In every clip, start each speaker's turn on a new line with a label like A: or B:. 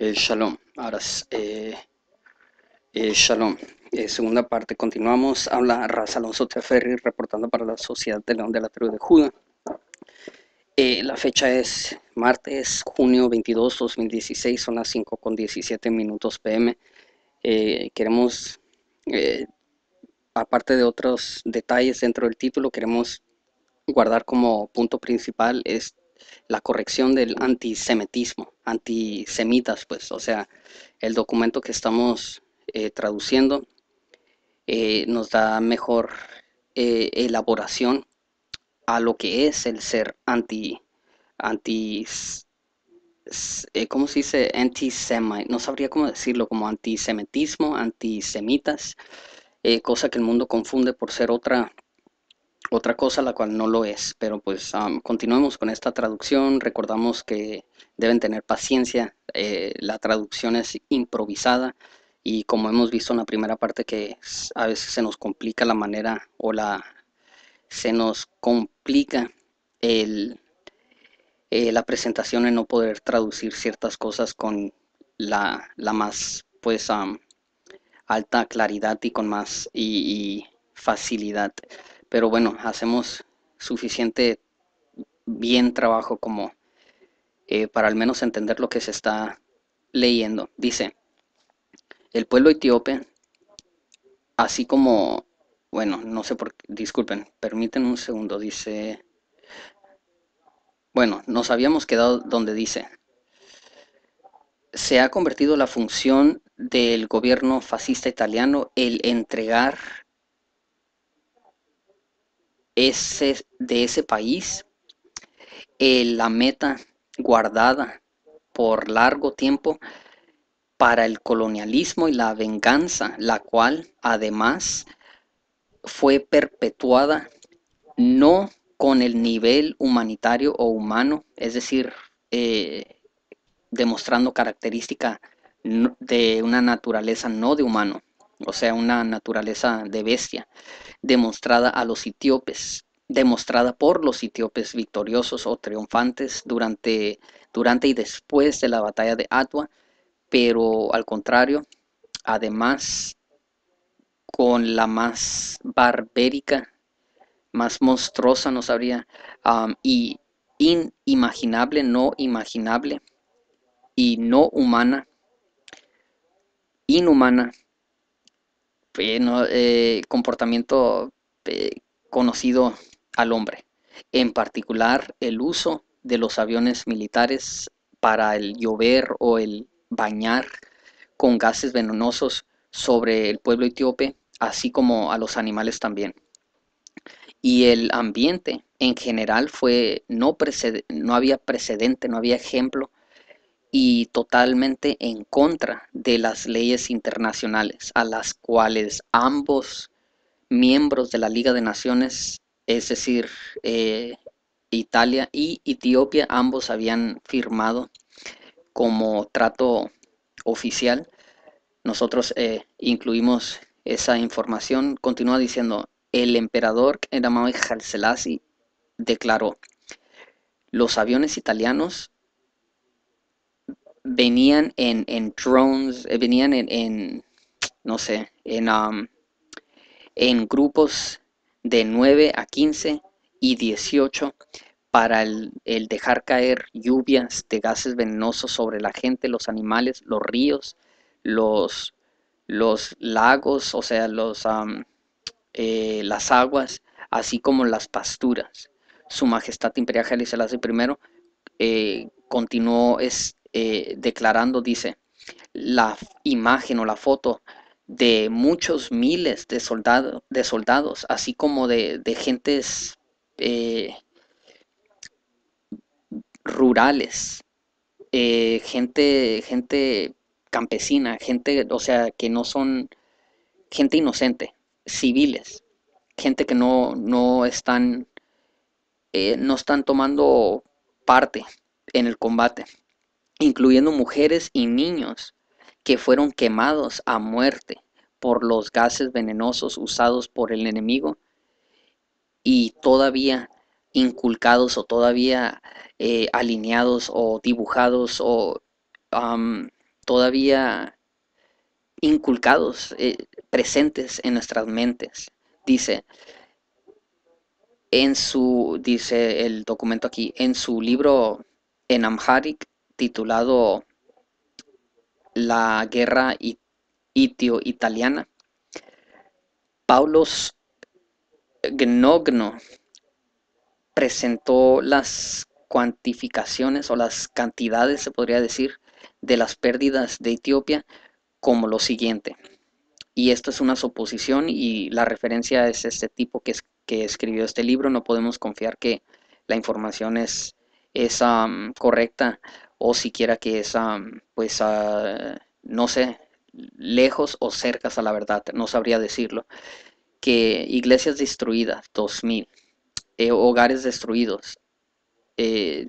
A: Eh, shalom. Ahora, eh, eh, shalom. Eh, segunda parte, continuamos. Habla Raz Alonso Teferri, reportando para la Sociedad de León de la Tribu de Judá. Eh, la fecha es martes, junio 22, 2016, son las 5.17 con minutos pm. Eh, queremos, aparte de otros detalles dentro del título, queremos guardar como punto principal este la corrección del antisemitismo, antisemitas, pues, o sea, el documento que estamos eh, traduciendo eh, nos da mejor eh, elaboración a lo que es el ser anti, anti, ¿cómo se dice? Antisemite, no sabría cómo decirlo, como antisemitismo, antisemitas, cosa que el mundo confunde por ser otra otra cosa la cual no lo es. Pero pues continuemos con esta traducción. Recordamos que deben tener paciencia. Eh, la traducción es improvisada y como hemos visto en la primera parte que a veces se nos complica la manera o la se nos complica el, eh, la presentación en no poder traducir ciertas cosas con la, la más pues um, alta claridad y con más y, y facilidad pero bueno, hacemos suficiente bien trabajo como eh, para al menos entender lo que se está leyendo. Dice, el pueblo etíope, así como, bueno, no sé por qué, disculpen, permiten un segundo, dice, bueno, nos habíamos quedado donde dice, se ha convertido la función del gobierno fascista italiano el entregar ese, de ese país, eh, la meta guardada por largo tiempo para el colonialismo y la venganza, la cual además fue perpetuada no con el nivel humanitario o humano, es decir, eh, demostrando característica de una naturaleza no de humano, o sea, una naturaleza de bestia, demostrada a los etíopes, demostrada por los etíopes victoriosos o triunfantes durante, durante y después de la batalla de Atua. pero al contrario, además con la más barbérica, más monstruosa, no sabría, y inimaginable, no imaginable, y no humana, inhumana eh, comportamiento eh, conocido al hombre, en particular el uso de los aviones militares para el llover o el bañar con gases venenosos sobre el pueblo etíope, así como a los animales también. Y el ambiente en general fue no, no había precedente, no había ejemplo y totalmente en contra de las leyes internacionales a las cuales ambos miembros de la Liga de Naciones, es decir, eh, Italia y Etiopía, ambos habían firmado como trato oficial. Nosotros eh, incluimos esa información. Continúa diciendo, el emperador Edamame Selassie declaró, los aviones italianos venían en, en drones, eh, venían en, en no sé, en, um, en grupos de 9 a 15 y 18 para el, dejar caer lluvias de gases venenosos sobre la gente, los animales, los ríos, los, los lagos, o sea, los, um, eh, las aguas, así como las pasturas. Su Majestad Imperial Haile I primero, eh, continuó eh, declarando, dice, la imagen o la foto de muchos miles de, soldados, de soldados, así como de, gentes eh, rurales, eh, gente, gente campesina, gente, o sea, que no son gente inocente, civiles, gente que no, no están, no están tomando parte en el combate incluyendo mujeres y niños que fueron quemados a muerte por los gases venenosos usados por el enemigo y todavía inculcados o todavía eh, alineados o dibujados o todavía inculcados, eh, presentes en nuestras mentes. Dice, en su, dice el documento aquí, en su libro en Amharic, titulado La guerra itio-italiana. Paulos Gnogno presentó las cuantificaciones o las cantidades, se podría decir, de las pérdidas de Etiopía como lo siguiente. Y esto es una suposición y la referencia es este tipo que, escribió este libro. No podemos confiar que la información es, esa correcta o siquiera que es, ah, pues, ah, no sé, lejos o cercas a la verdad, no sabría decirlo, que iglesias destruidas, 2000, eh, hogares destruidos, eh,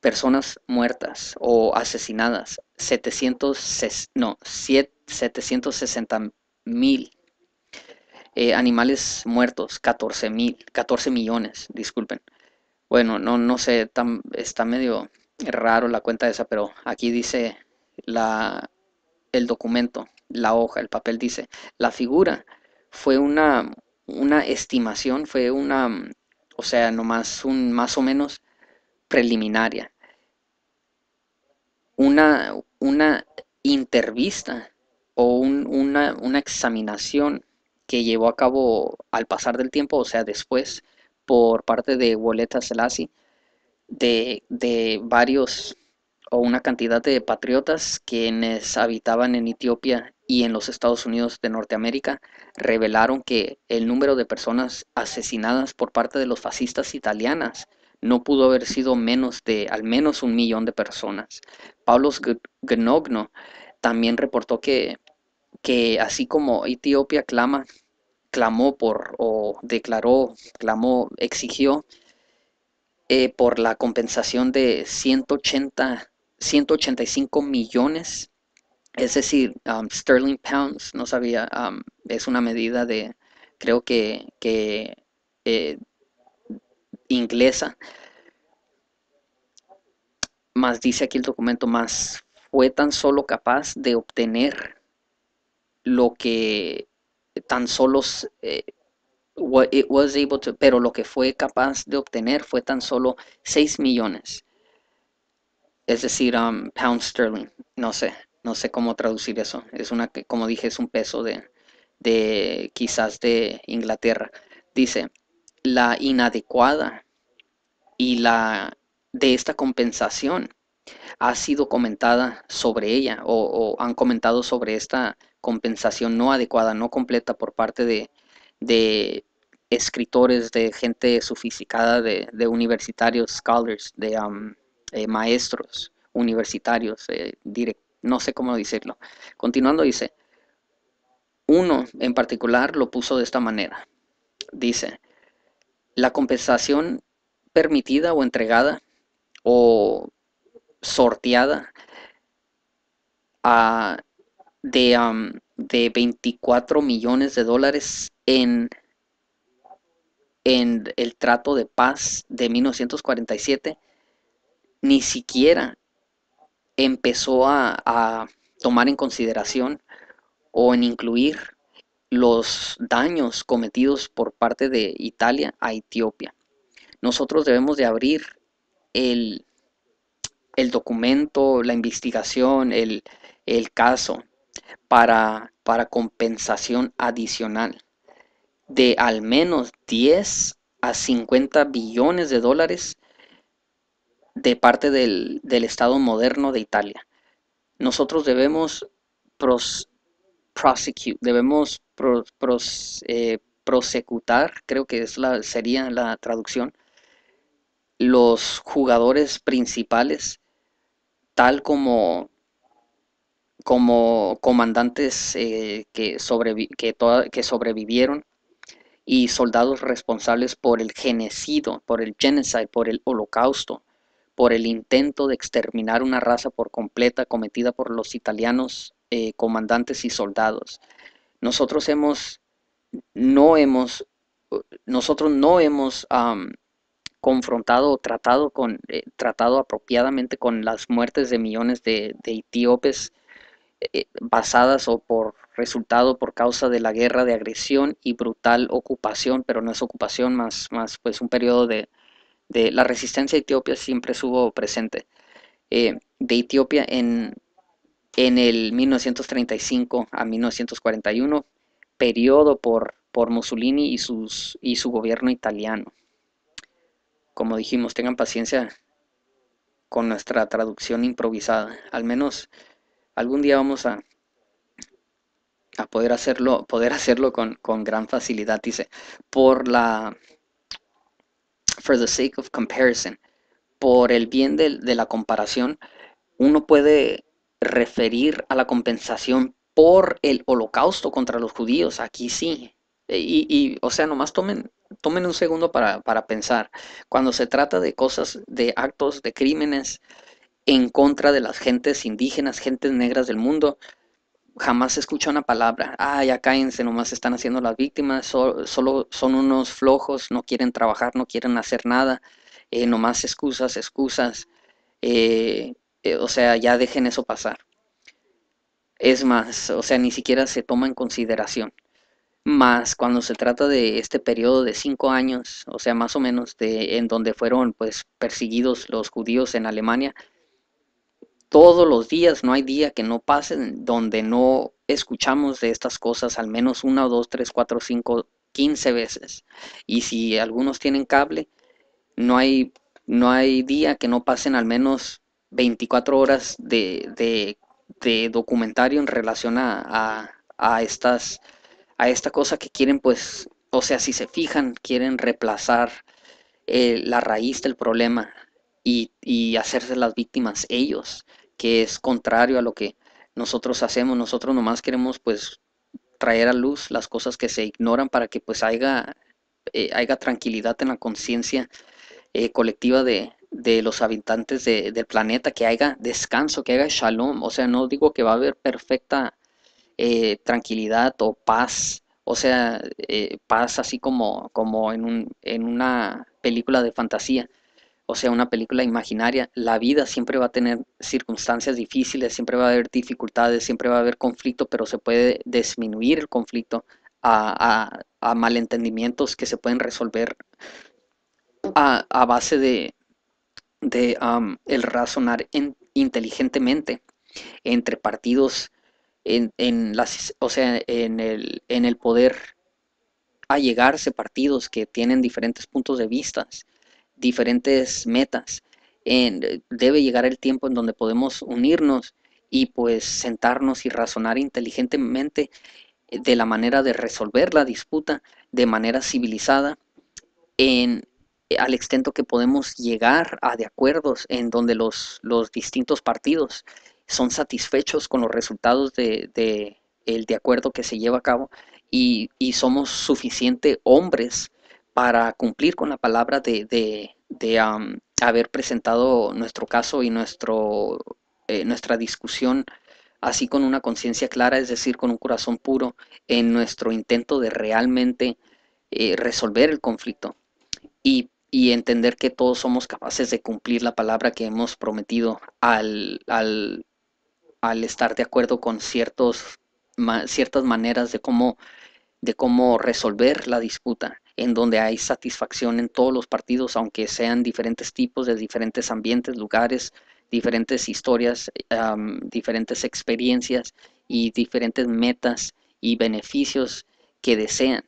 A: personas muertas o asesinadas, 700, no, 760 mil. Eh, animales muertos, 14 mil, 14 millones, disculpen. Bueno, no, no sé, está medio raro la cuenta esa, pero aquí dice la, el documento, la hoja, el papel dice, la figura fue una, una estimación, fue una, o sea, nomás un más o menos preliminaria. Una, una intervista o una, una examinación que llevó a cabo al pasar del tiempo, o sea, después por parte de boletas Selassie de, de varios o una cantidad de patriotas quienes habitaban en Etiopía y en los Estados Unidos de Norteamérica revelaron que el número de personas asesinadas por parte de los fascistas italianas no pudo haber sido menos de al menos un millón de personas. Pablo Gnogno también reportó que, que así como Etiopía clama clamó por o declaró, clamó, exigió eh, por la compensación de 180, 185 millones, es decir, um, sterling pounds, no sabía, um, es una medida de, creo que, que eh, inglesa, más dice aquí el documento, más fue tan solo capaz de obtener lo que tan solo eh, it was able to, pero lo que fue capaz de obtener fue tan solo 6 millones. Es decir, um, pound sterling. No sé, no sé cómo traducir eso. Es una, como dije, es un peso de, quizás de Inglaterra. Dice, la inadecuada y la de esta compensación ha sido comentada sobre ella o han comentado sobre esta compensación no adecuada, no completa por parte de, escritores, de gente sofisticada, de, universitarios, scholars, de eh, maestros universitarios, eh, no sé cómo decirlo. Continuando dice, uno en particular lo puso de esta manera. Dice, la compensación permitida o entregada o sorteada a de, 24 millones de dólares en, en el trato de paz de 1947, ni siquiera empezó a, tomar en consideración o en incluir los daños cometidos por parte de Italia a Etiopía. Nosotros debemos de abrir el, documento, la investigación, el caso para, compensación adicional de al menos 10 a 50 billones de dólares de parte del, Estado moderno de Italia. Nosotros debemos debemos eh, prosecutar, creo que es sería la traducción, los jugadores principales, tal como como comandantes eh, que, sobrevivieron y soldados responsables por el genocidio, por el genocide, por el holocausto, por el intento de exterminar una raza por completa cometida por los italianos eh, comandantes y soldados. Nosotros hemos, no hemos, nosotros no hemos confrontado o tratado, con, eh, tratado apropiadamente con las muertes de millones de etíopes eh, basadas o por resultado por causa de la guerra de agresión y brutal ocupación, pero no es ocupación más, más pues un periodo de, de la resistencia a Etiopía siempre estuvo presente, eh, de Etiopía en, en el 1935 a 1941, periodo por, por Mussolini y, sus, y su gobierno italiano. Como dijimos, tengan paciencia con nuestra traducción improvisada, al menos algún día vamos a, a poder hacerlo, poder hacerlo con, gran facilidad. Dice, por la, for the sake of comparison, por el bien de, la comparación, uno puede referir a la compensación por el holocausto contra los judíos. Aquí sí. E, y, o sea, nomás tomen, tomen un segundo para, para, pensar. Cuando se trata de cosas, de actos, de crímenes, en contra de las gentes indígenas, gentes negras del mundo. Jamás se escucha una palabra, ah, ya cállense, nomás están haciendo las víctimas, solo son unos flojos, no quieren trabajar, no quieren hacer nada, eh, nomás excusas, excusas. Eh, eh, o sea, ya dejen eso pasar. Es más, o sea, ni siquiera se toma en consideración. Más cuando se trata de este periodo de cinco años, o sea, más o menos, de, en donde fueron pues perseguidos los judíos en Alemania, todos los días, no hay día que no pasen donde no escuchamos de estas cosas al menos una, dos, tres, cuatro, cinco, quince veces. Y si algunos tienen cable, no hay, no hay día que no pasen al menos 24 horas de, documentario en relación a, estas, a esta cosa que quieren, pues, o sea, si se fijan, quieren reemplazar eh, la raíz del problema y, y hacerse las víctimas ellos que es contrario a lo que nosotros hacemos. Nosotros nomás queremos pues traer a luz las cosas que se ignoran para que pues haya, eh, haya tranquilidad en la conciencia eh, colectiva de, los habitantes de, del planeta, que haya descanso, que haya shalom. O sea, no digo que va a haber perfecta eh, tranquilidad o paz. O sea, paz así como, como en, un, en una película de fantasía o sea, una película imaginaria. La vida siempre va a tener circunstancias difíciles, siempre va a haber dificultades, siempre va a haber conflicto, pero se puede disminuir el conflicto a, malentendimientos que se pueden resolver a, base de, el razonar inteligentemente entre partidos en, las o sea en el en el poder allegarse partidos que tienen diferentes puntos de vista diferentes metas. debe llegar el tiempo en donde podemos unirnos y pues sentarnos y razonar inteligentemente eh, de la manera de resolver la disputa de manera civilizada en, eh, al extento que podemos llegar a de acuerdos en donde los, los distintos partidos son satisfechos con los resultados de, de, el de acuerdo que se lleva a cabo y, y somos suficiente hombres para cumplir con la palabra de, de, haber presentado nuestro caso y nuestro, eh, nuestra discusión así con una conciencia clara, es decir, con un corazón puro, en nuestro intento de realmente eh, resolver el conflicto y, entender que todos somos capaces de cumplir la palabra que hemos prometido al, al, estar de acuerdo con ciertos, ciertas maneras de cómo, de cómo resolver la disputa en donde hay satisfacción en todos los partidos, aunque sean diferentes tipos, de diferentes ambientes, lugares, diferentes historias, diferentes experiencias y diferentes metas y beneficios que desean.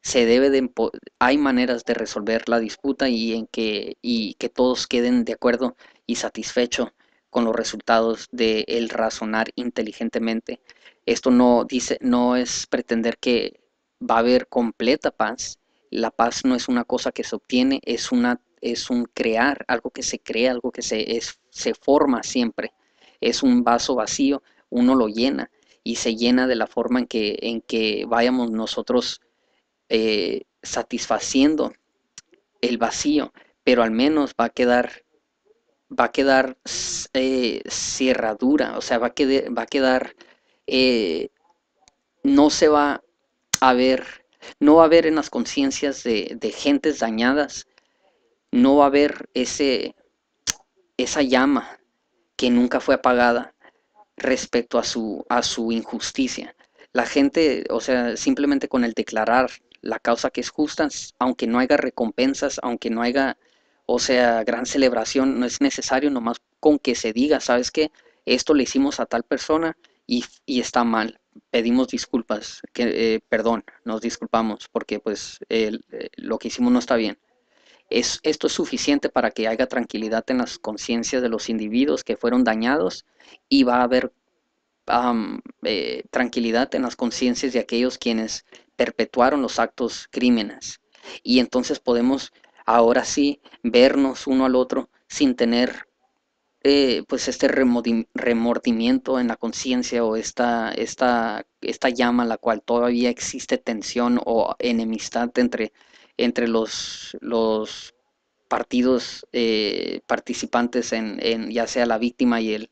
A: Se debe hay maneras de resolver la disputa y en que, y que todos queden de acuerdo y satisfechos con los resultados de el razonar inteligentemente. Esto no dice, no es pretender que va a haber completa paz, la paz no es una cosa que se obtiene, es, una, es un crear, algo que se crea, algo que se, es, se forma siempre. Es un vaso vacío, uno lo llena y se llena de la forma en que, en que vayamos nosotros eh, satisfaciendo el vacío, pero al menos va a quedar va a quedar eh, cerradura, o sea, va a, quedar, va a quedar eh, no se va a ver no va a haber en las conciencias de, gentes dañadas, no va a haber ese, esa llama que nunca fue apagada respecto a su, a su injusticia. La gente, o sea, simplemente con el declarar la causa que es justa, aunque no haya recompensas, aunque no haya, o sea, gran celebración, no es necesario nomás con que se diga, ¿sabes qué? Esto le hicimos a tal persona y está mal pedimos disculpas, eh, perdón, nos disculpamos porque pues eh, lo que hicimos no está bien. Es, esto es suficiente para que haya tranquilidad en las conciencias de los individuos que fueron dañados y va a haber eh, tranquilidad en las conciencias de aquellos quienes perpetuaron los actos crímenes. Y entonces podemos ahora sí vernos uno al otro sin tener eh, pues este remordimiento en la conciencia o esta, esta, esta llama a la cual todavía existe tensión o enemistad entre, entre los, los partidos eh, participantes en, ya sea la víctima y el,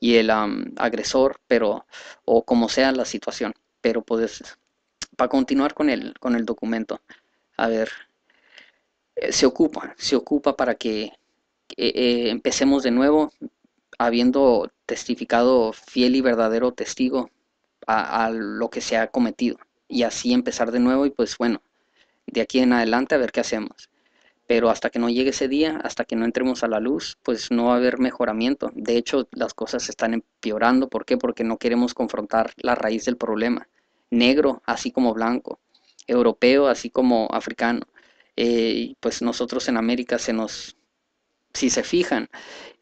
A: y el agresor, pero o como sea la situación. Pero pues, para continuar con el, con el documento, a ver, eh, se ocupa, se ocupa para que eh, eh, empecemos de nuevo habiendo testificado fiel y verdadero testigo a, lo que se ha cometido y así empezar de nuevo y pues bueno, de aquí en adelante a ver qué hacemos. Pero hasta que no llegue ese día, hasta que no entremos a la luz, pues no va a haber mejoramiento. De hecho, las cosas están empeorando. ¿Por qué? Porque no queremos confrontar la raíz del problema. Negro, así como blanco. Europeo, así como africano. Eh, y pues nosotros en América se nos si se fijan,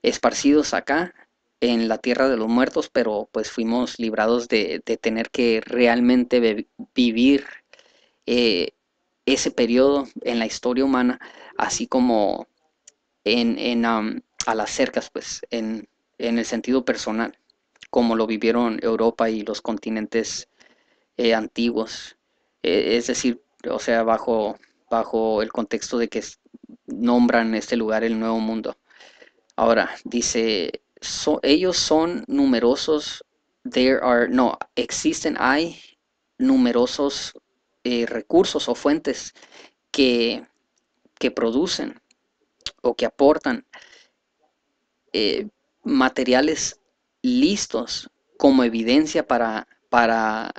A: esparcidos acá en la tierra de los muertos, pero pues fuimos librados de, tener que realmente vivir eh, ese periodo en la historia humana, así como en, a las cercas, pues, en, el sentido personal, como lo vivieron Europa y los continentes eh, antiguos. E-, es decir, o sea, bajo el contexto de que nombran este lugar el Nuevo Mundo. Ahora, dice, ellos son numerosos, there are, no, existen, hay numerosos eh, recursos o fuentes que, que, producen o que aportan eh, materiales listos como evidencia para, para,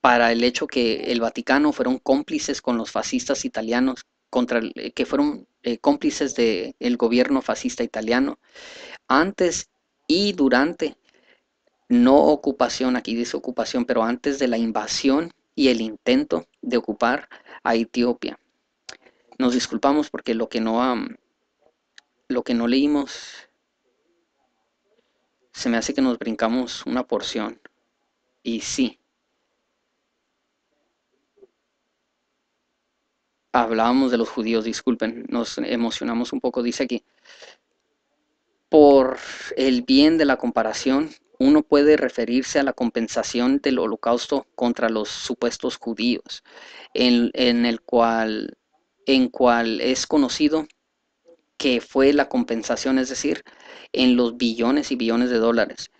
A: para el hecho que el Vaticano fueron cómplices con los fascistas italianos contra, eh, que fueron eh, cómplices del gobierno fascista italiano antes y durante, no ocupación, aquí dice ocupación, pero antes de la invasión y el intento de ocupar a Etiopía. Nos disculpamos porque lo que no, lo que no leímos se me hace que nos brincamos una porción. Y sí, hablábamos de los judíos, disculpen, nos emocionamos un poco, dice aquí, por el bien de la comparación, uno puede referirse a la compensación del holocausto contra los supuestos judíos, en, el cual, en cual es conocido que fue la compensación, es decir, en los billones y billones de dólares.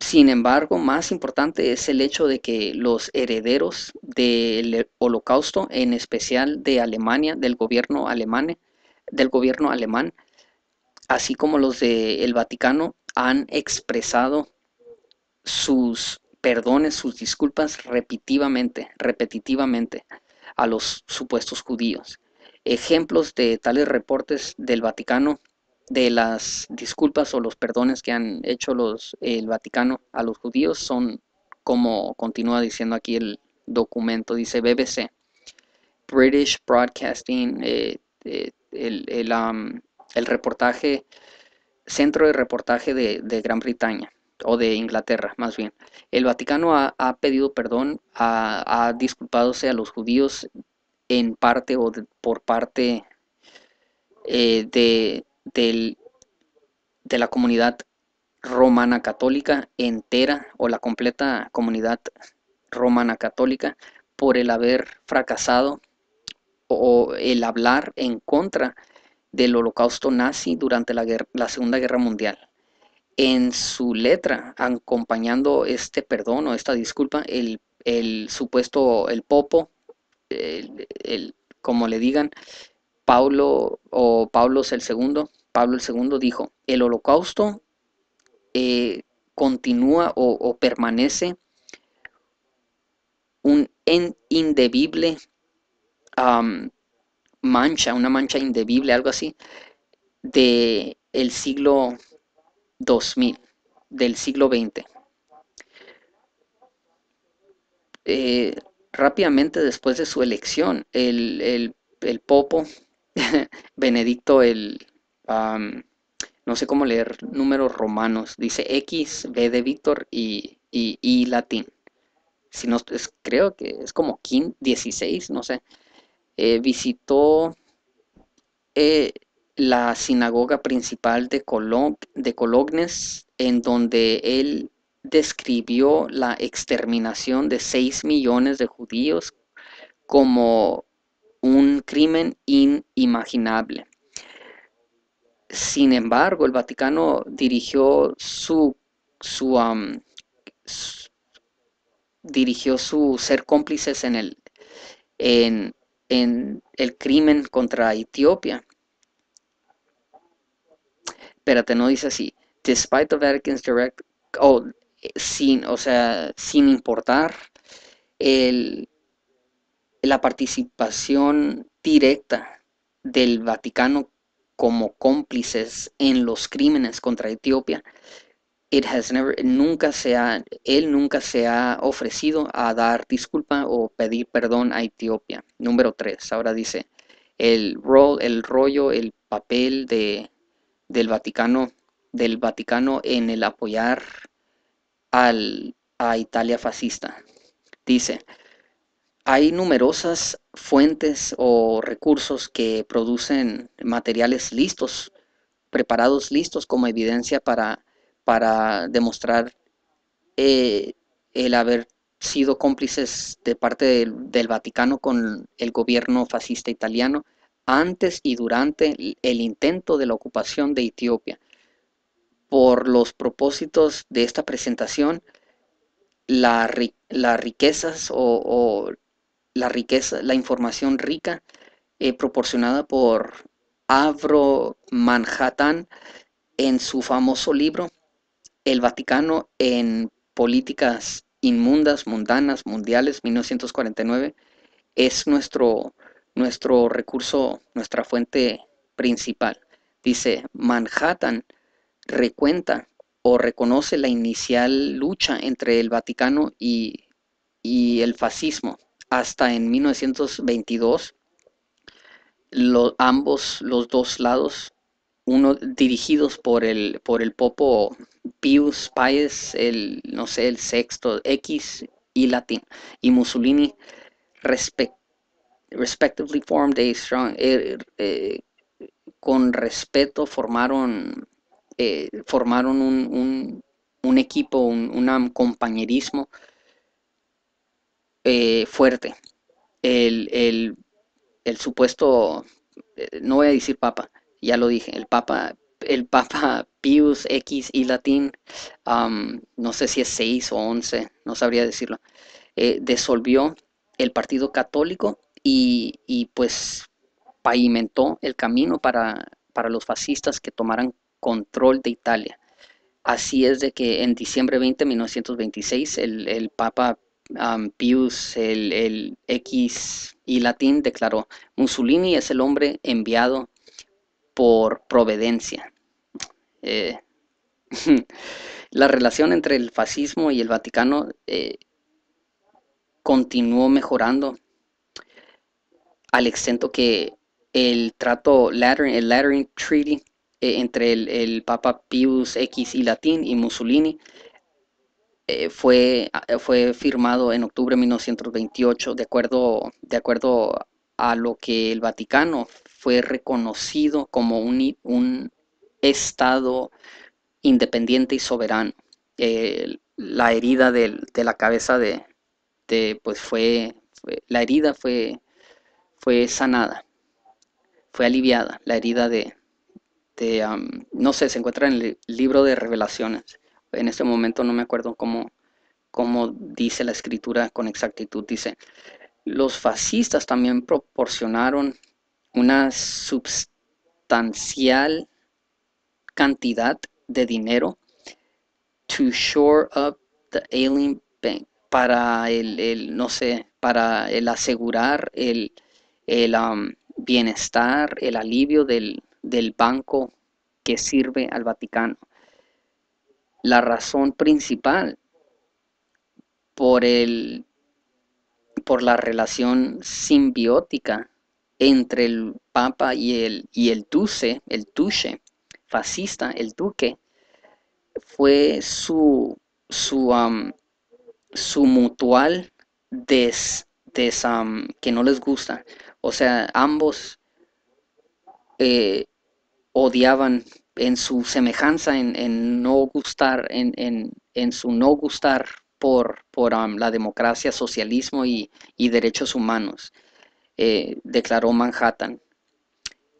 A: Sin embargo, más importante es el hecho de que los herederos del holocausto, en especial de Alemania, del gobierno alemán, del gobierno alemán así como los del Vaticano, han expresado sus perdones, sus disculpas repetitivamente, repetitivamente a los supuestos judíos. Ejemplos de tales reportes del Vaticano de las disculpas o los perdones que han hecho los, el Vaticano a los judíos son, como continúa diciendo aquí el documento, dice BBC, British Broadcasting, eh, eh, el, reportaje, centro de reportaje de, Gran Bretaña o de Inglaterra, más bien. El Vaticano ha, pedido perdón, ha, ha disculpadose a los judíos en parte o por parte eh, de, del, de la comunidad romana católica entera o la completa comunidad romana católica por el haber fracasado o el hablar en contra del holocausto nazi durante la, guerra, la Segunda Guerra Mundial. En su letra, acompañando este perdón o esta disculpa, el, supuesto, el popo, el, como le digan, Pablo o Pablo el segundo, Pablo II dijo, el holocausto eh, continúa o, permanece un indebible mancha, una mancha indebible, algo así, del el siglo 2000, del siglo XX. Eh, rápidamente después de su elección, el, el Popo, Benedicto el, no sé cómo leer números romanos. Dice X, B de Víctor y, y, latín. Si creo que es como 15, 16, no sé. Eh, visitó eh, la sinagoga principal de, Colog de Colognes, en donde él describió la exterminación de 6 millones de judíos como un crimen inimaginable. Sin embargo, el Vaticano dirigió su, su, dirigió su ser cómplices en el, en, el crimen contra Etiopía. Espérate, no dice así. Despite the Vatican's direct, oh, sin, o sea, sin importar el, la participación directa del Vaticano como cómplices en los crímenes contra Etiopía. nunca se ha, él nunca se ha ofrecido a dar disculpa o pedir perdón a Etiopía. Número 3. Ahora dice, el, rol, el rollo, el papel de, del, Vaticano, del Vaticano en el apoyar a Italia fascista. Dice, hay numerosas fuentes o recursos que producen materiales listos, preparados listos como evidencia para, para demostrar eh, el haber sido cómplices de parte del, Vaticano con el gobierno fascista italiano antes y durante el intento de la ocupación de Etiopía. Por los propósitos de esta presentación, las riquezas o, la riqueza, la información rica eh, proporcionada por Avro Manhattan en su famoso libro El Vaticano en Políticas Inmundas, Mundanas, Mundiales, 1949, es nuestro, nuestro recurso, nuestra fuente principal. Dice, Manhattan recuenta o reconoce la inicial lucha entre el Vaticano y el fascismo hasta en 1922 ambos los dos lados uno dirigidos por el por el popo Pius Paez, el no sé el sexto X y Latin y Mussolini respect, respectively formed a strong eh, eh, con respeto formaron eh, formaron un, un, equipo un compañerismo eh, fuerte. El, el, el supuesto, eh, no voy a decir papa, ya lo dije, el papa, el papa Pius X y latín, no sé si es 6 o 11, no sabría decirlo, eh, desolvió el partido católico y, pues pavimentó el camino para, para los fascistas que tomaran control de Italia. Así es de que en diciembre 20, 1926, el, el Papa Pius, el, X y latín, declaró, Mussolini es el hombre enviado por providencia. Eh, la relación entre el fascismo y el Vaticano eh, continuó mejorando al exento que el trato Lateran, el Lateran Treaty eh, entre el, el, Papa Pius X y Latín y Mussolini eh, fue, ah, eh, fue firmado en octubre de 1928, de acuerdo, de acuerdo a lo que el Vaticano fue reconocido como un, un Estado independiente y soberano. la herida de, la cabeza de, pues fue, la herida fue, fue sanada, fue aliviada, la herida de, de no sé, se encuentra en el libro de revelaciones en este momento no me acuerdo cómo, dice la escritura con exactitud, dice, los fascistas también proporcionaron una sustancial cantidad de dinero to shore up the para el, el no sé para el asegurar el, el um, bienestar el alivio del banco que sirve al Vaticano la razón principal por, el, por la relación simbiótica entre el Papa y el, y el Duce, el Duce, fascista, el Duque, fue su, su, su mutual des, que no les gusta. O sea, ambos eh, odiaban en su semejanza, en, no gustar, en, en, su no gustar por, por um, la democracia, socialismo y, derechos humanos, eh, declaró Manhattan.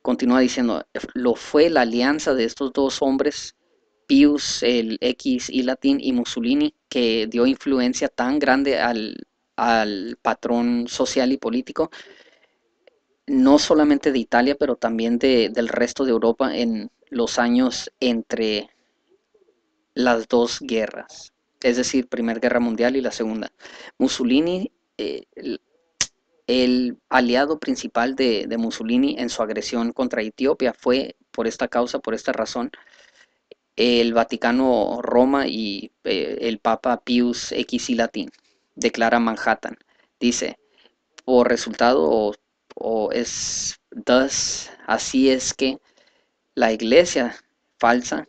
A: Continúa diciendo, lo fue la alianza de estos dos hombres, Pius, el X y latín, y Mussolini, que dio influencia tan grande al, al patrón social y político, no solamente de Italia, pero también de, del resto de Europa en, los años entre las dos guerras, es decir, Primera Guerra Mundial y la Segunda. Mussolini, eh, el, aliado principal de, Mussolini en su agresión contra Etiopía fue por esta causa, por esta razón, el Vaticano Roma y eh, el Papa Pius X y Latín declara Manhattan. Dice, por resultado o, es, thus, así es que la iglesia falsa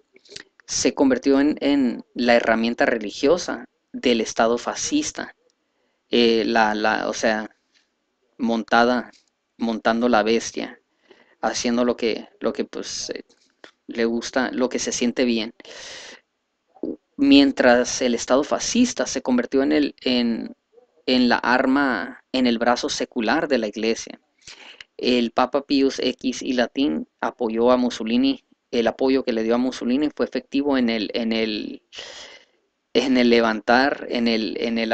A: se convirtió en, la herramienta religiosa del Estado fascista. Eh, la, o sea, montada, montando la bestia, haciendo lo que, lo que pues, eh, le gusta, lo que se siente bien. Mientras el Estado fascista se convirtió en, el, en la arma, en el brazo secular de la iglesia. El Papa Pius X y Latín apoyó a Mussolini, el apoyo que le dio a Mussolini fue efectivo en el, en el, en el levantar, en el, en el,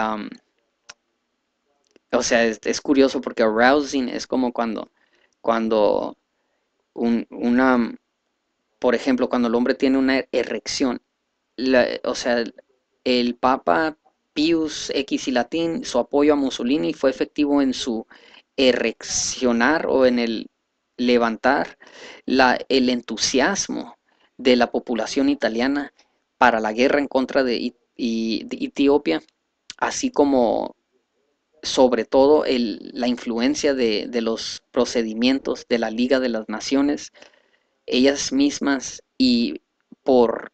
A: o sea, es, curioso porque arousing es como cuando, cuando una, por ejemplo, cuando el hombre tiene una erección, o sea, el Papa Pius X y Latín, su apoyo a Mussolini fue efectivo en su, ereccionar o en el levantar el entusiasmo de la población italiana para la guerra en contra de, Etiopía, así como sobre todo la influencia de, de, los procedimientos de la Liga de las Naciones, ellas mismas y por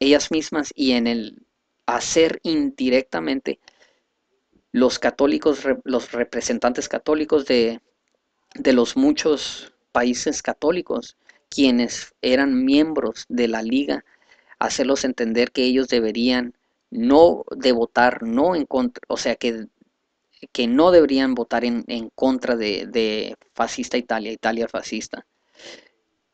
A: ellas mismas y en el hacer indirectamente los católicos, los representantes católicos de, los muchos países católicos, quienes eran miembros de la liga, hacerlos entender que ellos deberían no de votar no en contra, o sea que, que no deberían votar en, en contra de, fascista Italia, Italia fascista.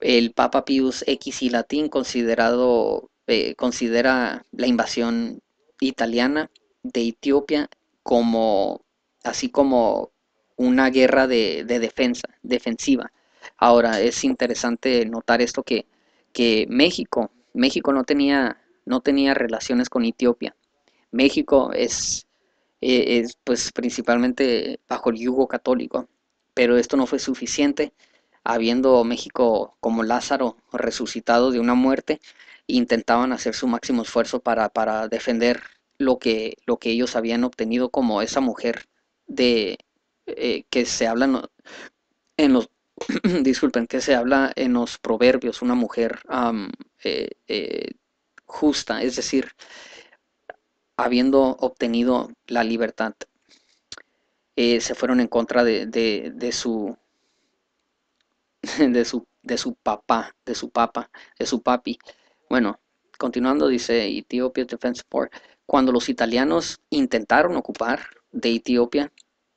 A: El Papa Pius X y Latín considerado eh, considera la invasión italiana de Etiopía como, así como una guerra de, defensa, defensiva. Ahora, es interesante notar esto que, que México, México no tenía, no tenía relaciones con Etiopía. México eh, es, pues principalmente bajo el yugo católico, pero esto no fue suficiente, habiendo México como Lázaro resucitado de una muerte, intentaban hacer su máximo esfuerzo para, para defender lo que, lo que ellos habían obtenido como esa mujer de eh, que se habla en los disculpen que se habla en los proverbios una mujer eh, eh, justa es decir habiendo obtenido la libertad se fueron en contra de, su de su de su papá de su papa de su papi bueno continuando dice Ethiopia Defense Force, cuando los italianos intentaron ocupar de Etiopía,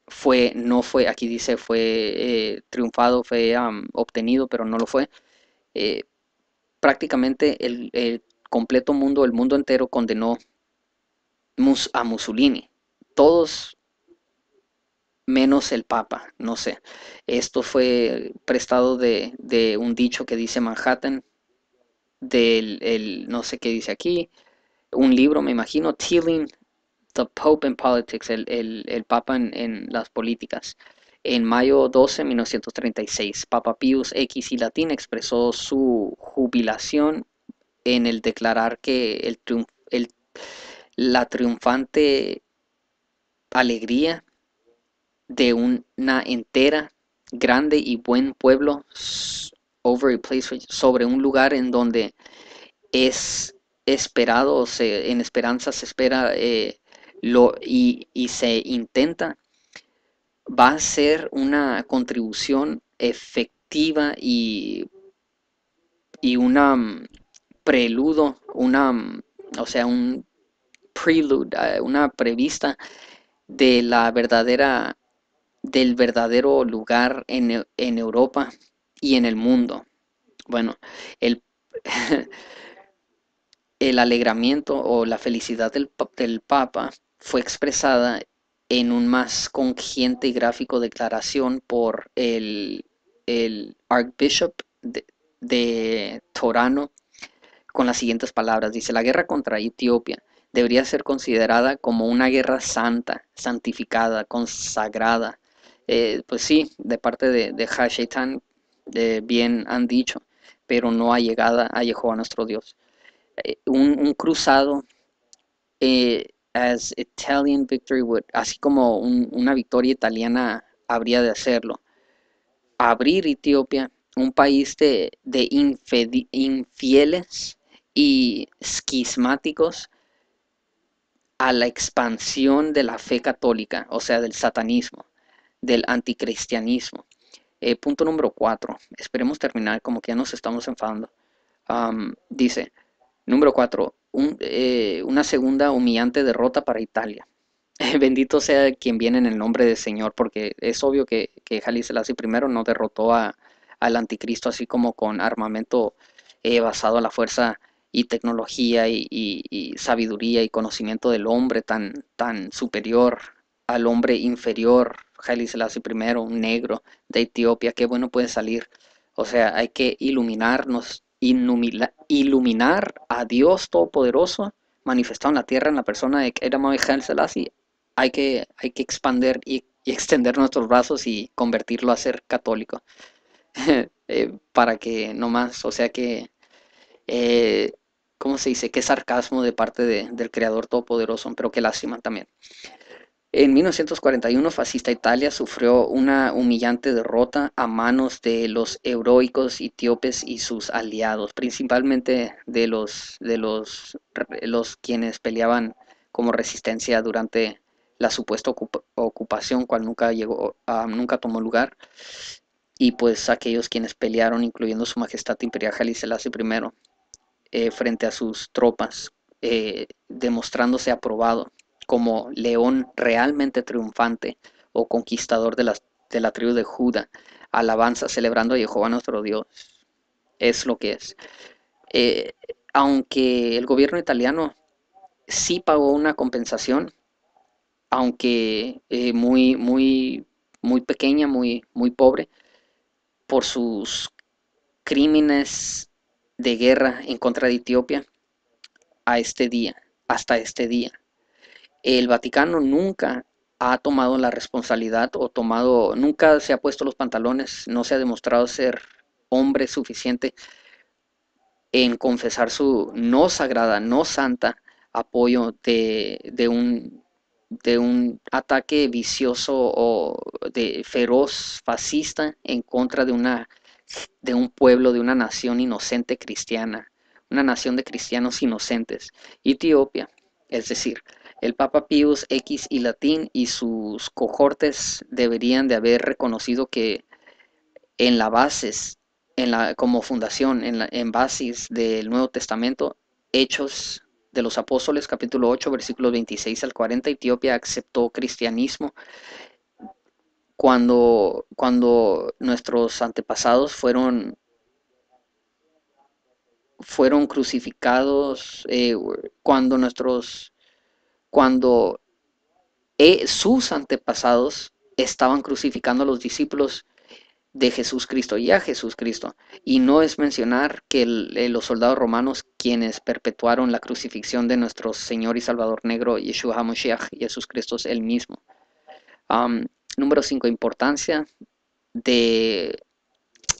A: fue, no fue, aquí dice, fue eh, triunfado, fue obtenido, pero no lo fue. Eh, prácticamente el, completo mundo, el mundo entero condenó a Mussolini. Todos menos el Papa, no sé. Esto fue prestado de, un dicho que dice Manhattan, del, no sé qué dice aquí, un libro, me imagino, Tilling the Pope in Politics, el, Papa en, las políticas. En mayo 12 1936, Papa Pius X y Latín expresó su jubilación en el declarar que el, la triunfante alegría de una entera, grande y buen pueblo over place, sobre un lugar en donde es esperados se, en esperanza se espera eh, lo, y, y, se intenta, va a ser una contribución efectiva y, y una mm, preludo, una, mm, o sea, un prelude, eh, una prevista de la verdadera del verdadero lugar en, e, en Europa y en el mundo. Bueno, el el alegramiento o la felicidad del, Papa fue expresada en un más congente y gráfico declaración por el, el Archbishop de, Torano con las siguientes palabras. Dice, la guerra contra Etiopía debería ser considerada como una guerra santa, santificada, consagrada. Eh, pues sí, de parte de, de eh, bien han dicho, pero no ha llegado a Jehová nuestro Dios. Eh, un, cruzado, eh, as Italian victory would, así como una victoria italiana habría de hacerlo. Abrir Etiopía, un país de, infieles y esquismáticos a la expansión de la fe católica, o sea, del satanismo, del anticristianismo. Eh, punto número cuatro, esperemos terminar, como que ya nos estamos enfadando. Um, dice, Número 4. Eh, una segunda humillante derrota para Italia. Bendito sea quien viene en el nombre del Señor, porque es obvio que, que Jalí Selassie I no derrotó a, al anticristo así como con armamento eh, basado en la fuerza y tecnología y, sabiduría y conocimiento del hombre tan, tan superior al hombre inferior. Jalí Selassie I, un negro de Etiopía, qué bueno puede salir. O sea, hay que iluminarnos iluminar a Dios Todopoderoso manifestado en la tierra en la persona de Kedama y hay que, hay que expander y, extender nuestros brazos y convertirlo a ser católico. Eh, para que no más, o sea que, eh, ¿cómo se dice? Qué sarcasmo de parte del Creador Todopoderoso, pero qué lástima también. En 1941, fascista Italia sufrió una humillante derrota a manos de los heroicos etíopes y sus aliados, principalmente de los, de los, los quienes peleaban como resistencia durante la supuesta ocupación, cual nunca, llegó, a ah, nunca tomó lugar, y pues aquellos quienes pelearon, incluyendo Su Majestad Imperial Jalí I, eh, frente a sus tropas, eh, demostrándose aprobado como león realmente triunfante o conquistador de la, de tribu de Judá. Alabanza, celebrando a Jehová nuestro Dios. Es lo que es. Eh, aunque el gobierno italiano sí pagó una compensación, aunque eh, muy, muy, muy pequeña, muy, muy pobre, por sus crímenes de guerra en contra de Etiopía a este día, hasta este día el Vaticano nunca ha tomado la responsabilidad o tomado, nunca se ha puesto los pantalones, no se ha demostrado ser hombre suficiente en confesar su no sagrada, no santa apoyo de, de, un, de un ataque vicioso o de feroz fascista en contra de, una, de un pueblo, de una nación inocente cristiana, una nación de cristianos inocentes, Etiopía, es decir, el Papa Pius X y Latín y sus cohortes deberían de haber reconocido que en la bases, en la, como fundación, en, la, en del Nuevo Testamento, Hechos de los Apóstoles, capítulo 8, versículos 26 al 40, Etiopía aceptó cristianismo cuando, cuando nuestros antepasados fueron, fueron crucificados, eh, cuando nuestros cuando eh, sus antepasados estaban crucificando a los discípulos de Jesús Cristo y a Jesús Cristo. Y no es mencionar que eh, los soldados romanos, quienes perpetuaron la crucifixión de nuestro Señor y Salvador Negro, Yeshua HaMashiach, Jesús Cristo es el mismo. número 5, importancia de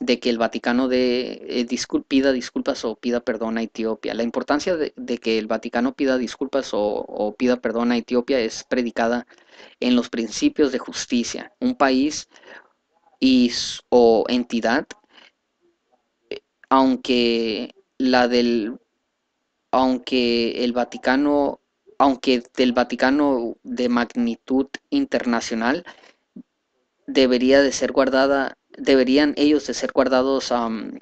A: de que el Vaticano de, eh, disculpida pida disculpas o pida perdón a Etiopía. La importancia de, que el Vaticano pida disculpas o, pida perdón a Etiopía es predicada en los principios de justicia. Un país y, o entidad, eh, aunque la del aunque el Vaticano, aunque del Vaticano de magnitud internacional, debería de ser guardada deberían ellos de ser guardados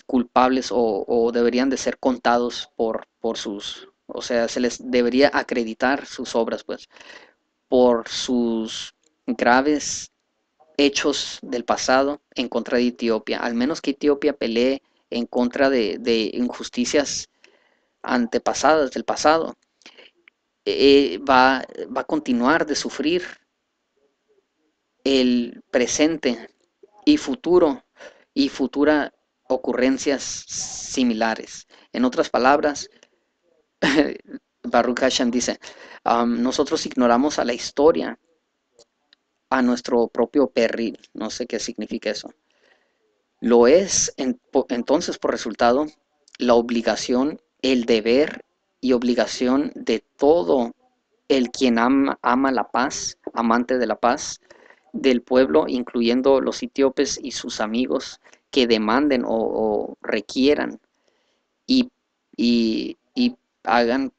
A: culpables o, deberían de ser contados por, por sus, o sea, se les debería acreditar sus obras, pues, por sus graves hechos del pasado en contra de Etiopía, al menos que Etiopía pelee en contra de, injusticias antepasadas del pasado, e, e, va, va a continuar de sufrir el presente y futuro y futura ocurrencias similares. En otras palabras, Baruch Hashem dice, nosotros ignoramos a la historia a nuestro propio perril. No sé qué significa eso. Lo es entonces por resultado la obligación, el deber y obligación de todo el quien ama la paz, amante de la paz, del pueblo, incluyendo los etíopes y sus amigos, que demanden o, requieran y, hagan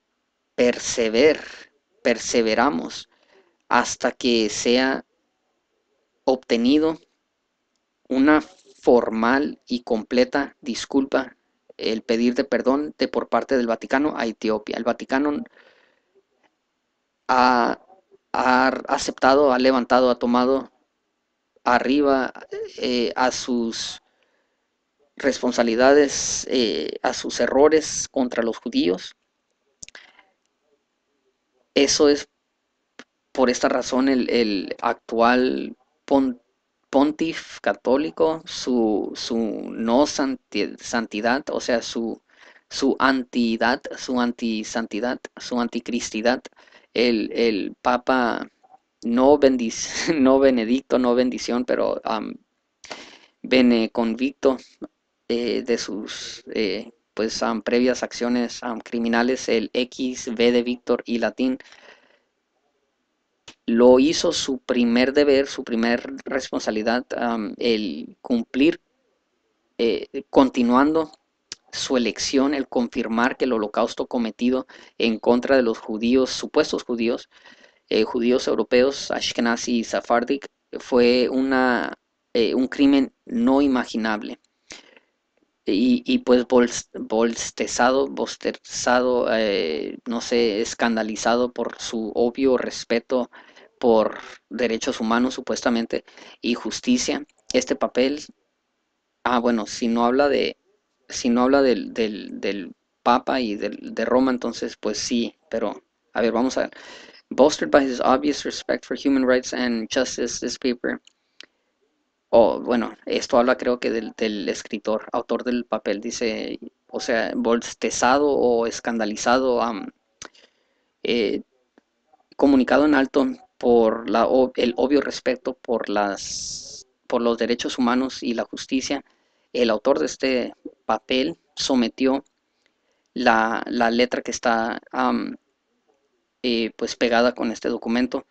A: perseverar perseveramos hasta que sea obtenido una formal y completa disculpa, el pedir de perdón de por parte del Vaticano a Etiopía. El Vaticano ha ha aceptado, ha levantado, ha tomado arriba eh, a sus responsabilidades, eh, a sus errores contra los judíos. Eso es por esta razón el, actual pontífice pontif católico, su, su no santidad, o sea, su, su antidad, su antisantidad, su anticristidad, el, Papa, no, no Benedicto, no bendición, pero um, de sus eh, pues, previas acciones criminales, el XV de Víctor y Latín, lo hizo su primer deber, su primer responsabilidad, el cumplir, eh, continuando su elección, el confirmar que el holocausto cometido en contra de los judíos, supuestos judíos, eh, judíos europeos, Ashkenazi y Safardic, fue una, eh, un crimen no imaginable. Y, pues bolstezado, eh, no sé, escandalizado por su obvio respeto por derechos humanos supuestamente y justicia. Este papel, ah bueno, si no habla de, si no habla del, del, del Papa y del, de Roma, entonces pues sí, pero a ver, vamos a ver. Bolstered by his obvious respect for human rights and justice, this paper. Oh, bueno, esto habla creo que del, escritor, autor del papel, dice, o sea, voltezado o escandalizado, eh, comunicado en alto por la, el obvio respeto por, las, por los derechos humanos y la justicia. El autor de este papel sometió la, la letra que está eh, pues pegada con este documento,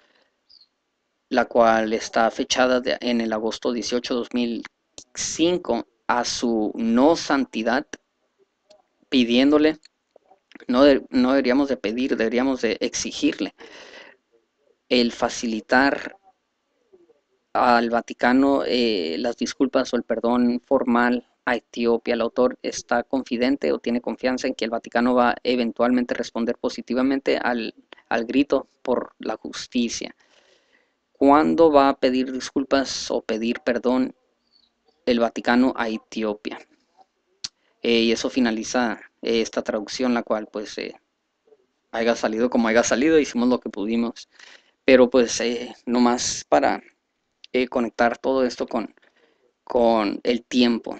A: la cual está fechada en el agosto 18 2005 a su no santidad, pidiéndole, no, no deberíamos de pedir, deberíamos de exigirle el facilitar al Vaticano eh, las disculpas o el perdón formal a Etiopía. El autor está confidente o tiene confianza en que el Vaticano va a eventualmente responder positivamente al, grito por la justicia. ¿Cuándo va a pedir disculpas o pedir perdón el Vaticano a Etiopía? Eh, y eso finaliza eh, esta traducción, la cual pues eh, haya salido como haya salido, hicimos lo que pudimos. Pero pues más para conectar todo esto con, con el tiempo.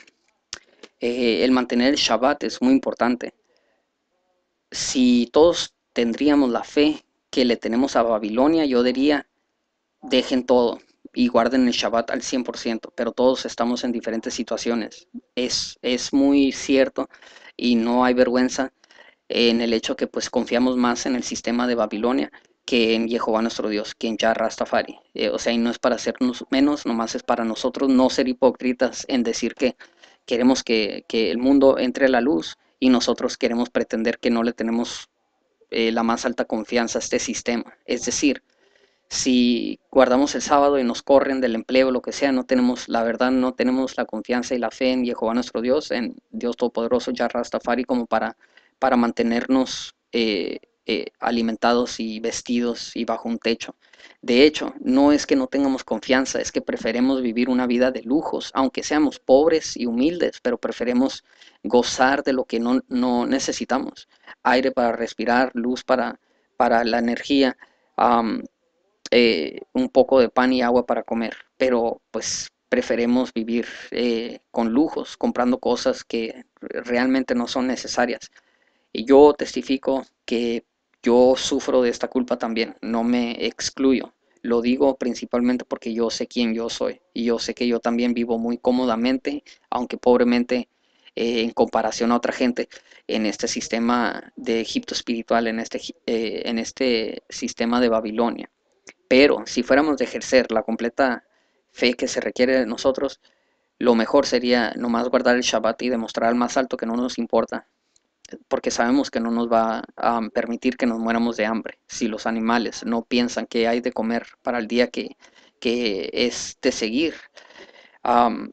A: Eh, el mantener el Shabbat es muy importante. Si todos tendríamos la fe que le tenemos a Babilonia, yo diría, dejen todo y guarden el Shabbat al 100%, pero todos estamos en diferentes situaciones. Es, es muy cierto y no hay vergüenza en el hecho que pues confiamos más en el sistema de Babilonia que en Jehová nuestro Dios, que en Yah Rastafari. Eh, o sea, y no es para hacernos menos, nomás es para nosotros no ser hipócritas en decir que queremos que, que el mundo entre a la luz y nosotros queremos pretender que no le tenemos eh, la más alta confianza a este sistema. Es decir, si guardamos el sábado y nos corren del empleo, lo que sea, no tenemos, la verdad, no tenemos la confianza y la fe en Jehová nuestro Dios, en Dios Todopoderoso, ya Rastafari, como para, para mantenernos eh, eh, alimentados y vestidos y bajo un techo. De hecho, no es que no tengamos confianza, es que preferemos vivir una vida de lujos, aunque seamos pobres y humildes, pero preferemos gozar de lo que no, necesitamos. Aire para respirar, luz para, para la energía, eh, un poco de pan y agua para comer, pero pues preferemos vivir eh, con lujos, comprando cosas que realmente no son necesarias. Y yo testifico que yo sufro de esta culpa también, no me excluyo. Lo digo principalmente porque yo sé quién yo soy y yo sé que yo también vivo muy cómodamente, aunque pobremente eh, en comparación a otra gente, en este sistema de Egipto espiritual, en este, eh, en este sistema de Babilonia. Pero si fuéramos de ejercer la completa fe que se requiere de nosotros, lo mejor sería nomás guardar el Shabbat y demostrar al más alto que no nos importa porque sabemos que no nos va a permitir que nos muéramos de hambre si los animales no piensan que hay de comer para el día que, es de seguir.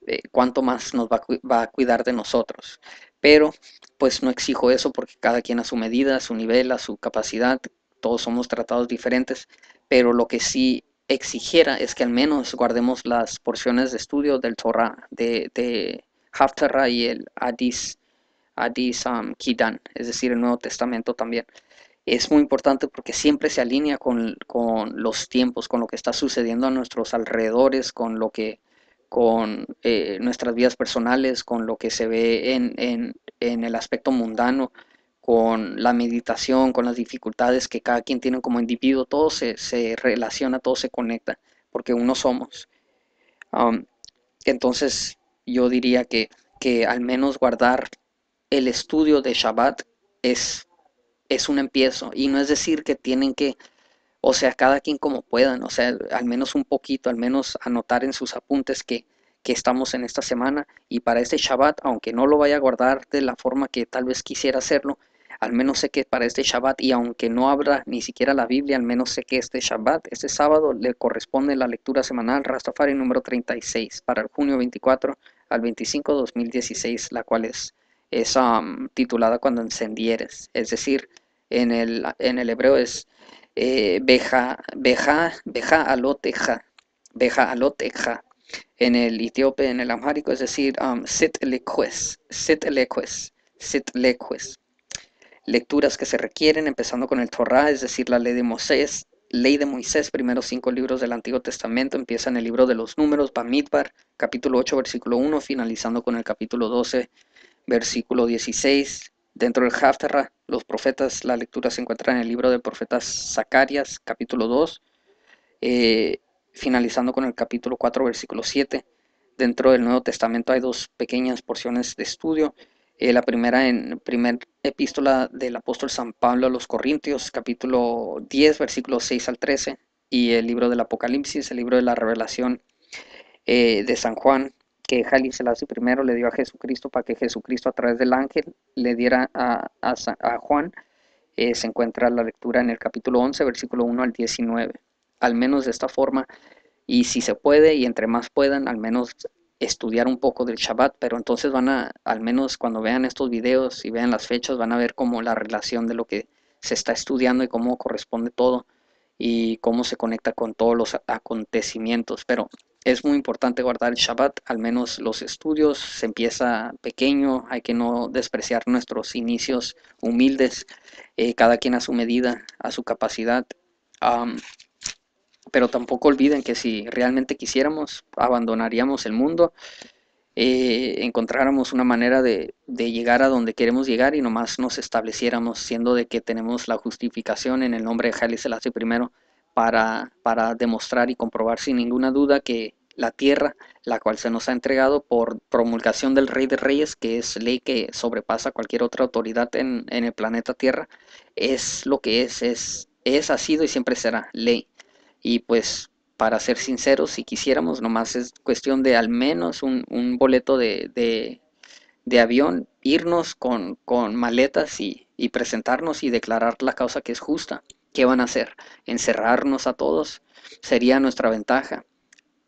A: Eh, cuánto más nos va, a cuidar de nosotros. Pero pues no exijo eso porque cada quien a su medida, a su nivel, a su capacidad, todos somos tratados diferentes, pero lo que sí exigiera es que al menos guardemos las porciones de estudio del Torah, de, de Haftarah y el Hadith, Adi Sam Kidan, es decir, el Nuevo Testamento también. Es muy importante porque siempre se alinea con, los tiempos, con lo que está sucediendo a nuestros alrededores, con lo que con eh, nuestras vidas personales, con lo que se ve en, el aspecto mundano, con la meditación, con las dificultades que cada quien tiene como individuo, todo se, relaciona, todo se conecta, porque uno somos. Um, entonces yo diría que, que al menos guardar el estudio de Shabbat es, es un empiezo y no es decir que tienen que, o sea, cada quien como puedan, o sea, al menos un poquito, al menos anotar en sus apuntes que, que estamos en esta semana y para este Shabbat, aunque no lo vaya a guardar de la forma que tal vez quisiera hacerlo, al menos sé que para este Shabbat y aunque no abra ni siquiera la Biblia, al menos sé que este Shabbat, este sábado, le corresponde la lectura semanal Rastafari número 36 para el junio 24 al 25 2016, la cual es es mm, titulada cuando encendieres, es decir, en el, en el hebreo es eh, beja, beja, beja aloteja, beja en el etíope, en el amharico, es decir, um, set sit leques, sit leques, sit leques. Lecturas que se requieren, empezando con el Torah, es decir, la ley de Moisés, Ley de Moisés, primeros cinco libros del Antiguo Testamento, empieza en el libro de los números, Bamidbar, capítulo 8, versículo 1, finalizando con el capítulo 12, versículo 16. Dentro del Haftarah, los profetas, la lectura se encuentra en el libro del profetas Zacarias, capítulo 2, eh, finalizando con el capítulo 4, versículo 7. Dentro del Nuevo Testamento hay dos pequeñas porciones de estudio. Eh, la primera en primer epístola del apóstol San Pablo a los Corintios, capítulo 10, versículos 6 al 13, y el libro del Apocalipsis, el libro de la Revelación eh, de San Juan, que se Selassie primero le dio a Jesucristo para que Jesucristo a través del ángel le diera a, Juan, eh, se encuentra la lectura en el capítulo 11, versículo 1 al 19. Al menos de esta forma, y si se puede, y entre más puedan, al menos estudiar un poco del Shabbat, pero entonces van a, al menos cuando vean estos videos y vean las fechas, van a ver como la relación de lo que se está estudiando y cómo corresponde todo y cómo se conecta con todos los acontecimientos. Pero es muy importante guardar el Shabbat, al menos los estudios, se empieza pequeño, hay que no despreciar nuestros inicios humildes, eh, cada quien a su medida, a su capacidad. pero tampoco olviden que si realmente quisiéramos, abandonaríamos el mundo, eh, encontráramos una manera de, llegar a donde queremos llegar y nomás nos estableciéramos, siendo de que tenemos la justificación en el nombre de Jalí Selassie primero para, para demostrar y comprobar sin ninguna duda que la tierra, la cual se nos ha entregado por promulgación del Rey de Reyes, que es ley que sobrepasa cualquier otra autoridad en, el planeta Tierra, es lo que es, es, es, ha sido y siempre será ley. Y pues, para ser sinceros, si quisiéramos, nomás es cuestión de al menos un, boleto de, avión, irnos con, maletas y, y presentarnos y declarar la causa que es justa. ¿Qué van a hacer? ¿Encerrarnos a todos? Sería nuestra ventaja.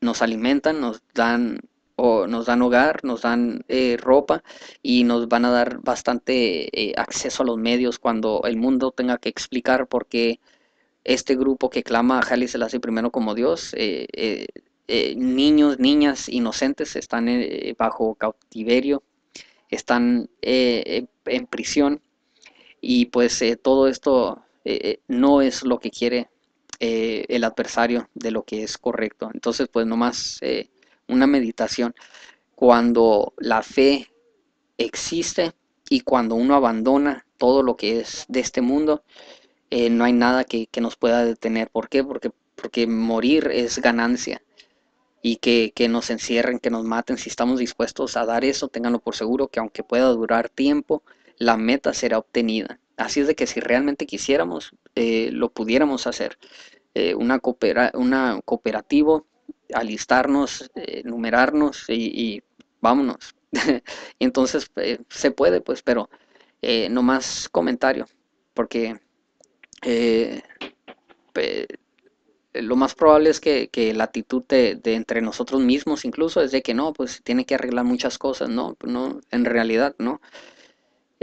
A: Nos alimentan, nos dan o nos dan hogar, nos dan eh, ropa y nos van a dar bastante eh, acceso a los medios cuando el mundo tenga que explicar por qué este grupo que clama a el Selassie primero como Dios, eh, niños, niñas inocentes están bajo cautiverio, están en prisión y pues todo esto eh, eh, no es lo que quiere eh, el adversario de lo que es correcto. Entonces, pues nomás una meditación. Cuando la fe existe y cuando uno abandona todo lo que es de este mundo, no hay nada que, nos pueda detener. ¿Por qué? Porque, porque morir es ganancia y que, que, nos encierren, que nos maten. Si estamos dispuestos a dar eso, ténganlo por seguro que aunque pueda durar tiempo, la meta será obtenida. Así es de que si realmente quisiéramos, eh, lo pudiéramos hacer. Eh, una, coopera una cooperativo, alistarnos, eh, numerarnos y, vámonos. Entonces se puede, pues, pero no más comentario, porque lo más probable es que, la actitud de, de, entre nosotros mismos incluso es de que no, pues tiene que arreglar muchas cosas, no, no, en realidad no.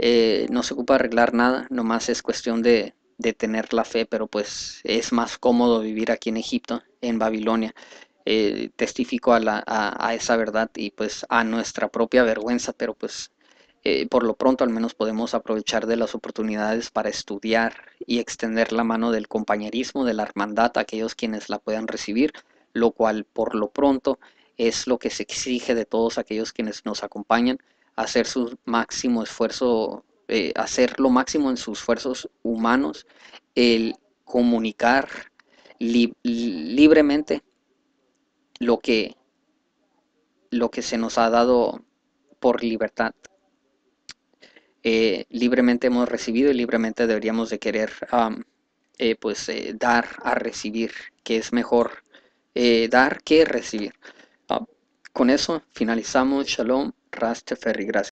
A: Eh, no se ocupa arreglar nada, nomás es cuestión de, tener la fe, pero pues es más cómodo vivir aquí en Egipto, en Babilonia. Eh, testifico a, la, a, esa verdad y pues a nuestra propia vergüenza, pero pues eh, por lo pronto al menos podemos aprovechar de las oportunidades para estudiar y extender la mano del compañerismo, de la hermandad a aquellos quienes la puedan recibir, lo cual por lo pronto es lo que se exige de todos aquellos quienes nos acompañan hacer su máximo esfuerzo, eh, hacer lo máximo en sus esfuerzos humanos, el comunicar libremente lo que, lo que se nos ha dado por libertad. Eh, libremente hemos recibido y libremente deberíamos de querer eh, pues dar a recibir, que es mejor dar que recibir. Ah, con eso finalizamos. Shalom ferry Gracias.